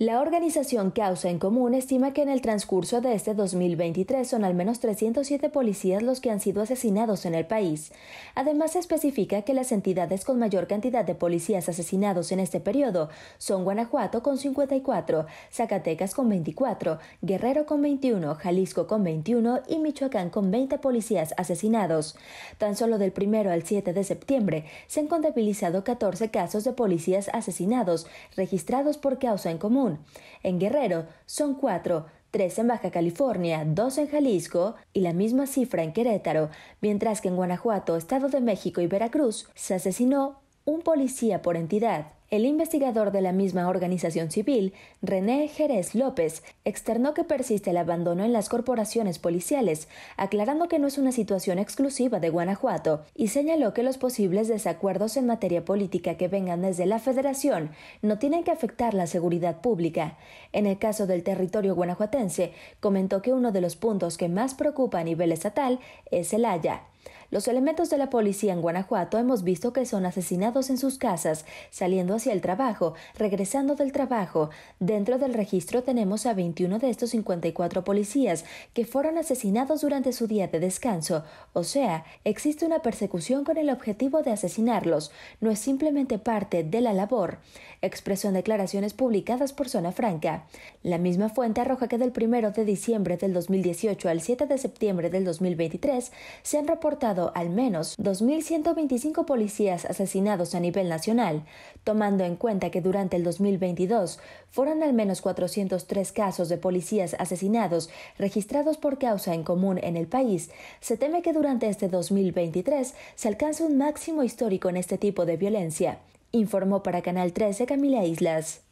La organización Causa en Común estima que en el transcurso de este 2023 son al menos 307 policías los que han sido asesinados en el país. Además, se especifica que las entidades con mayor cantidad de policías asesinados en este periodo son Guanajuato con 54, Zacatecas con 24, Guerrero con 21, Jalisco con 21 y Michoacán con 20 policías asesinados. Tan solo del primero al 7 de septiembre se han contabilizado 14 casos de policías asesinados registrados por Causa en Común en Guerrero son cuatro, tres en Baja California, dos en Jalisco y la misma cifra en Querétaro, mientras que en Guanajuato, Estado de México y Veracruz se asesinó un policía por entidad. El investigador de la misma organización civil, René Jerez López, externó que persiste el abandono en las corporaciones policiales, aclarando que no es una situación exclusiva de Guanajuato, y señaló que los posibles desacuerdos en materia política que vengan desde la Federación no tienen que afectar la seguridad pública. En el caso del territorio guanajuatense, comentó que uno de los puntos que más preocupa a nivel estatal es el Haya. Los elementos de la policía en Guanajuato hemos visto que son asesinados en sus casas, saliendo hacia el trabajo, regresando del trabajo. Dentro del registro tenemos a 21 de estos 54 policías que fueron asesinados durante su día de descanso, o sea, existe una persecución con el objetivo de asesinarlos, no es simplemente parte de la labor, expresó en declaraciones publicadas por Zona Franca. La misma fuente arroja que del 1 de diciembre del 2018 al 7 de septiembre del 2023 se han reportado al menos 2.125 policías asesinados a nivel nacional, tomando en cuenta que durante el 2022 fueron al menos 403 casos de policías asesinados registrados por causa en común en el país, se teme que durante este 2023 se alcance un máximo histórico en este tipo de violencia, informó para Canal 13 Camila Islas.